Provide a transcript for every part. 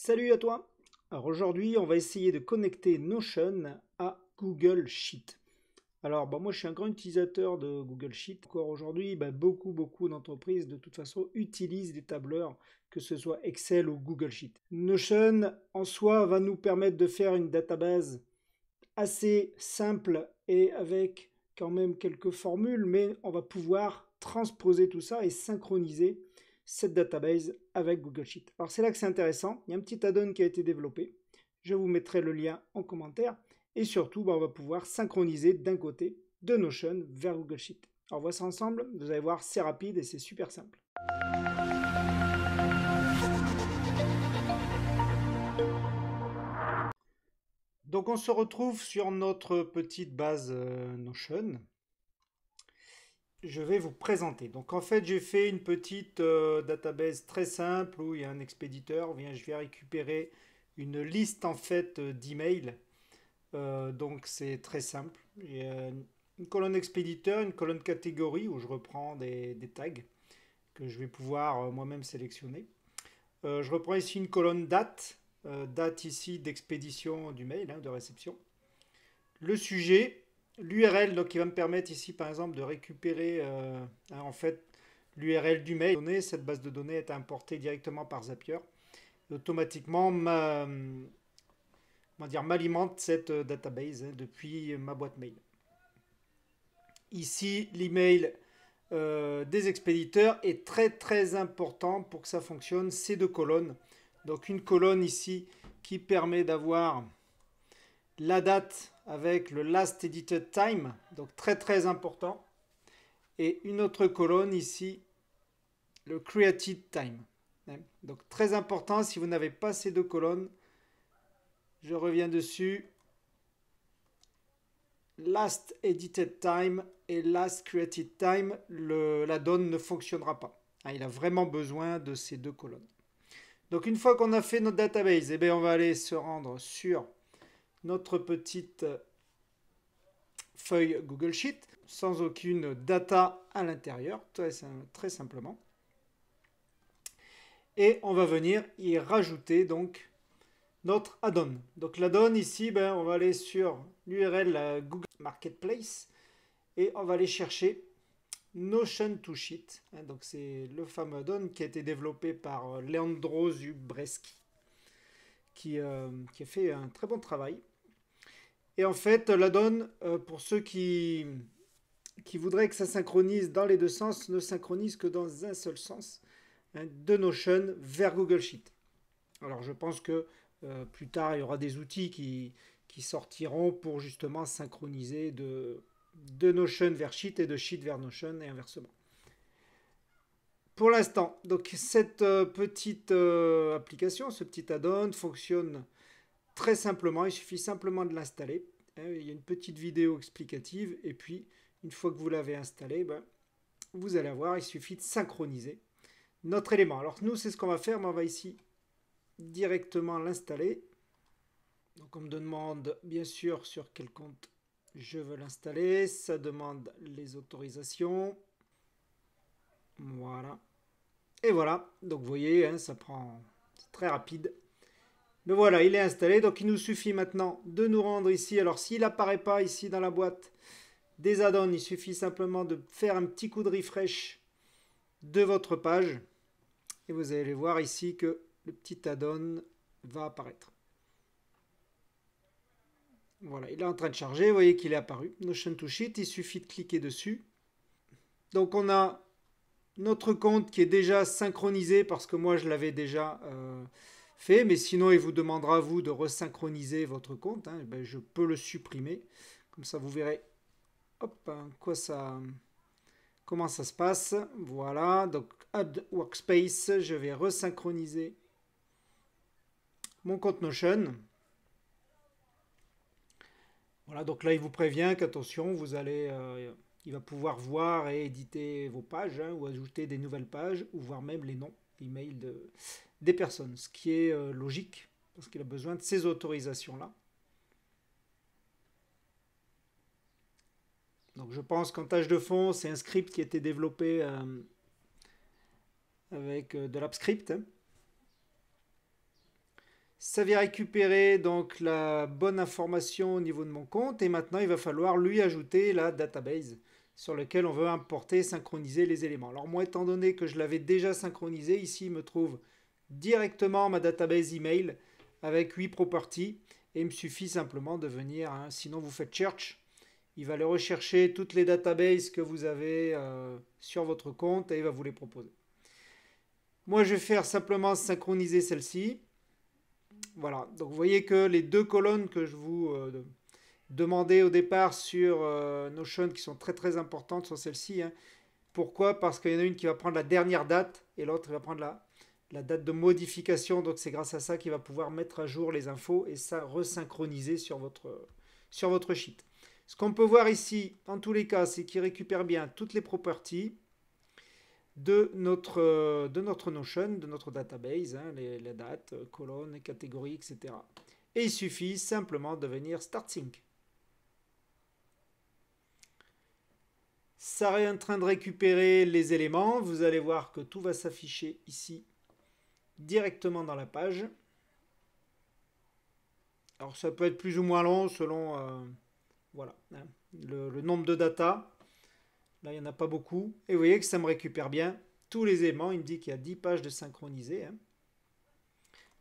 Salut à toi Alors aujourd'hui, on va essayer de connecter Notion à Google Sheet. Alors bah, moi je suis un grand utilisateur de Google Sheet. Encore aujourd'hui, bah, beaucoup beaucoup d'entreprises de toute façon utilisent des tableurs, que ce soit Excel ou Google Sheet. Notion en soi va nous permettre de faire une database assez simple et avec quand même quelques formules, mais on va pouvoir transposer tout ça et synchroniser cette database avec Google Sheet. Alors c'est là que c'est intéressant, il y a un petit add-on qui a été développé, je vous mettrai le lien en commentaire, et surtout bah, on va pouvoir synchroniser d'un côté de Notion vers Google Sheet. Alors voit ensemble, vous allez voir c'est rapide et c'est super simple. Donc on se retrouve sur notre petite base euh, Notion je vais vous présenter. Donc en fait, j'ai fait une petite euh, database très simple où il y a un expéditeur. Je viens récupérer une liste en fait euh, d'emails. Euh, donc c'est très simple. une colonne expéditeur, une colonne catégorie où je reprends des, tags que je vais pouvoir moi-même sélectionner. je reprends ici une colonne date, date ici d'expédition du mail, hein, de réception. Le sujet, l'URL qui va me permettre ici par exemple de récupérer euh, en fait l'URL du mail Cette base de données est importée directement par Zapier. automatiquement m'alimente cette euh, database hein, depuis ma boîte mail. Ici l'email euh, des expéditeurs est très très important pour que ça fonctionne. C'est deux colonnes. Donc une colonne ici qui permet d'avoir la date avec le last edited time, donc très très important. Et une autre colonne ici, le created time. Donc très important, si vous n'avez pas ces deux colonnes, je reviens dessus. Last edited time et last created time, le, la donne ne fonctionnera pas. Ah, il a vraiment besoin de ces deux colonnes. Donc une fois qu'on a fait notre database, et eh bien, on va aller se rendre sur notre petite feuille Google Sheet sans aucune data à l'intérieur, très, simplement. Et on va venir y rajouter donc notre add-on. Donc l'add-on ici, ben, on va aller sur l'URL euh, Google Marketplace et on va aller chercher Notion to Sheet. Hein, donc c'est le fameux add-on qui a été développé par euh, Leandro Zubreski euh, qui a fait un très bon travail. Et en fait, euh, la donne, euh, pour ceux qui, qui voudraient que ça synchronise dans les deux sens, ne synchronise que dans un seul sens, hein, de Notion vers Google Sheet. Alors je pense que euh, plus tard, il y aura des outils qui, sortiront pour justement synchroniser de, de Notion vers Sheet et de Sheet vers Notion et inversement pour l'instant. Donc cette petite application, ce petit add-on fonctionne très simplement, il suffit simplement de l'installer. Hein, il y a une petite vidéo explicative et puis une fois que vous l'avez installé, ben, vous allez avoir, il suffit de synchroniser notre élément. Alors nous, c'est ce qu'on va faire, on va ici directement l'installer. Donc on me demande bien sûr sur quel compte je veux l'installer, ça demande les autorisations. Voilà. Et voilà, donc vous voyez, hein, ça prend très rapide voilà, il est installé, donc il nous suffit maintenant de nous rendre ici. Alors s'il n'apparaît pas ici dans la boîte des add-ons, il suffit simplement de faire un petit coup de refresh de votre page. Et vous allez voir ici que le petit add-on va apparaître. Voilà, il est en train de charger, vous voyez qu'il est apparu. Notion to Sheet, il suffit de cliquer dessus. Donc on a notre compte qui est déjà synchronisé parce que moi je l'avais déjà... Euh, fait, mais sinon il vous demandera à vous de resynchroniser votre compte. Hein. Eh ben, je peux le supprimer, comme ça vous verrez hop, hein, quoi ça, comment ça se passe. Voilà, donc Add Workspace, je vais resynchroniser mon compte Notion. Voilà, donc là il vous prévient qu'attention, vous allez... Euh, il va pouvoir voir et éditer vos pages hein, ou ajouter des nouvelles pages ou voir même les noms email de, des personnes, ce qui est euh, logique, parce qu'il a besoin de ces autorisations-là. Donc je pense qu'en tâche de fond, c'est un script qui a été développé euh, avec euh, de l'AppScript. Ça vient récupérer donc la bonne information au niveau de mon compte et maintenant il va falloir lui ajouter la database sur laquelle on veut importer, synchroniser les éléments. Alors moi étant donné que je l'avais déjà synchronisé, ici il me trouve directement ma database email avec 8 properties et il me suffit simplement de venir. Sinon, vous faites search. Il va aller rechercher toutes les databases que vous avez euh, sur votre compte et il va vous les proposer. Moi, je vais faire simplement synchroniser celle-ci. Voilà, donc vous voyez que les deux colonnes que je vous euh, demandais au départ sur euh, Notion, qui sont très très importantes, sont celles-ci. Hein. Pourquoi Parce qu'il y en a une qui va prendre la dernière date et l'autre va prendre la la date de modification. Donc c'est grâce à ça qu'il va pouvoir mettre à jour les infos et ça resynchroniser sur votre, sur votre sheet. Ce qu'on peut voir ici, en tous les cas, c'est qu'il récupère bien toutes les properties de notre, de notre Notion, de notre database, hein, les, les, dates, colonnes, catégories, etc. Et il suffit simplement de venir Start Sync. Ça est en train de récupérer les éléments. Vous allez voir que tout va s'afficher ici directement dans la page. Alors ça peut être plus ou moins long selon euh, voilà, hein, le, nombre de data. Là, il n'y en a pas beaucoup. Et vous voyez que ça me récupère bien tous les éléments. Il me dit qu'il y a 10 pages de synchroniser. Hein.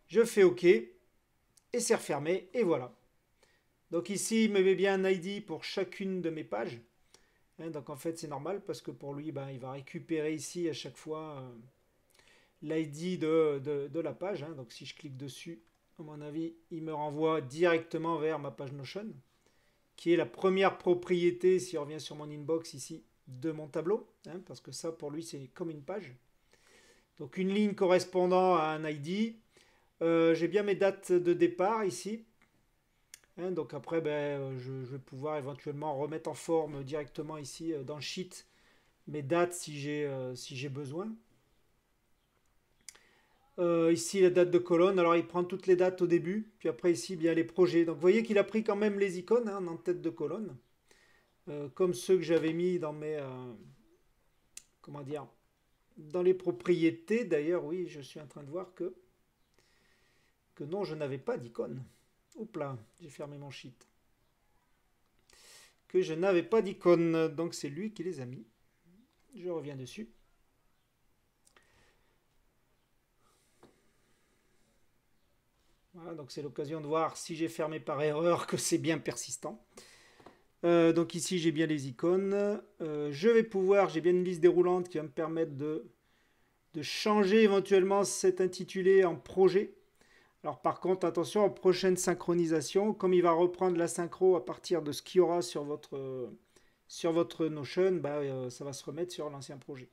Je fais OK. Et c'est refermé. Et voilà. Donc ici, il me met bien un ID pour chacune de mes pages. Hein, donc en fait, c'est normal parce que pour lui, ben, il va récupérer ici à chaque fois... Euh, l'ID de, de, la page. Hein. Donc si je clique dessus, à mon avis, il me renvoie directement vers ma page Notion, qui est la première propriété, si on revient sur mon inbox ici, de mon tableau, hein, parce que ça, pour lui, c'est comme une page. Donc une ligne correspondant à un ID. Euh, j'ai bien mes dates de départ ici. Hein. donc après, ben, je, vais pouvoir éventuellement remettre en forme directement ici euh, dans le sheet mes dates si j'ai euh, besoin. Euh, ici, la date de colonne. Alors, il prend toutes les dates au début. Puis après, ici, il y a les projets. Donc, vous voyez qu'il a pris quand même les icônes hein, en tête de colonne. Euh, comme ceux que j'avais mis dans mes... Euh, comment dire Dans les propriétés. D'ailleurs, oui, je suis en train de voir que... Que non, je n'avais pas d'icône. Oups là, j'ai fermé mon sheet. Que je n'avais pas d'icône. Donc, c'est lui qui les a mis. Je reviens dessus. Voilà, donc c'est l'occasion de voir si j'ai fermé par erreur que c'est bien persistant. Euh, donc ici j'ai bien les icônes. Euh, je vais pouvoir, j'ai bien une liste déroulante qui va me permettre de, de changer éventuellement cet intitulé en projet. Alors par contre, attention en prochaine synchronisation, comme il va reprendre la synchro à partir de ce qu'il y aura sur votre, sur votre Notion, bah, euh, ça va se remettre sur l'ancien projet.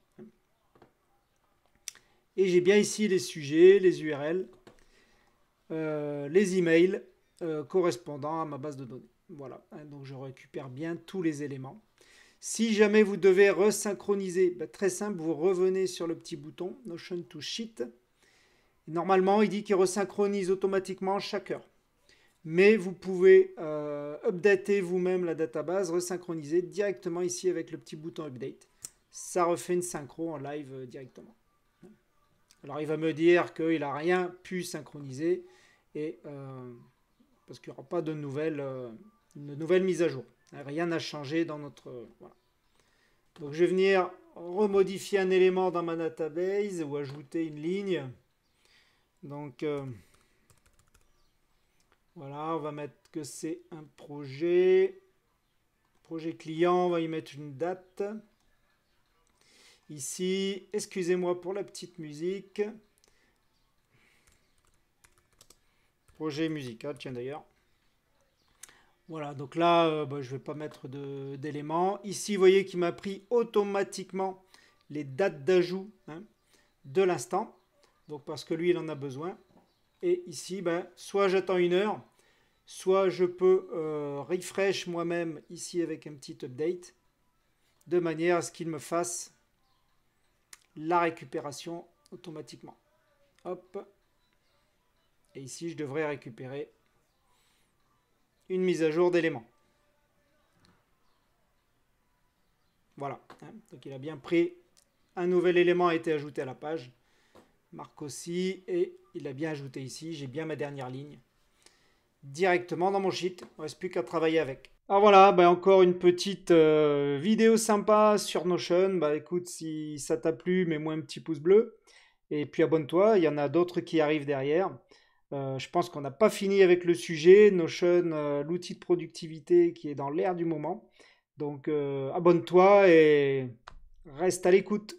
Et j'ai bien ici les sujets, les URL. Euh, les emails euh, correspondant à ma base de données. Voilà, hein, donc je récupère bien tous les éléments. Si jamais vous devez resynchroniser, bah, très simple, vous revenez sur le petit bouton Notion to Sheet. Normalement, il dit qu'il resynchronise automatiquement chaque heure. Mais vous pouvez euh, updater vous-même la database, resynchroniser directement ici avec le petit bouton Update. Ça refait une synchro en live directement. Alors il va me dire qu'il n'a rien pu synchroniser et euh, parce qu'il n'y aura pas de nouvelles, euh, de mises à jour. Rien n'a changé dans notre... Euh, Donc je vais venir remodifier un élément dans ma database ou ajouter une ligne. Donc voilà, on va mettre que c'est un projet. Projet client, on va y mettre une date. Ici, excusez-moi pour la petite musique. Projet musical, tiens d'ailleurs. Voilà, donc là, euh, bah, je ne vais pas mettre d'éléments. Ici, vous voyez qu'il m'a pris automatiquement les dates d'ajout hein, de l'instant. Donc parce que lui, il en a besoin. Et ici, ben, soit j'attends une heure, soit je peux euh, refresh moi-même ici avec un petit update, de manière à ce qu'il me fasse la récupération automatiquement. Hop, et ici, je devrais récupérer une mise à jour d'éléments. Voilà. Hein. Donc il a bien pris. Un nouvel élément a été ajouté à la page. Marque aussi. Et il a bien ajouté ici. J'ai bien ma dernière ligne. Directement dans mon sheet. Il ne reste plus qu'à travailler avec. Alors ah, voilà, ben, encore une petite euh, vidéo sympa sur Notion. Bah écoute, si ça t'a plu, mets-moi un petit pouce bleu. Et puis abonne-toi, il y en a d'autres qui arrivent derrière. Euh, je pense qu'on n'a pas fini avec le sujet. Notion, euh, l'outil de productivité qui est dans l'air du moment. Donc euh, abonne-toi et reste à l'écoute.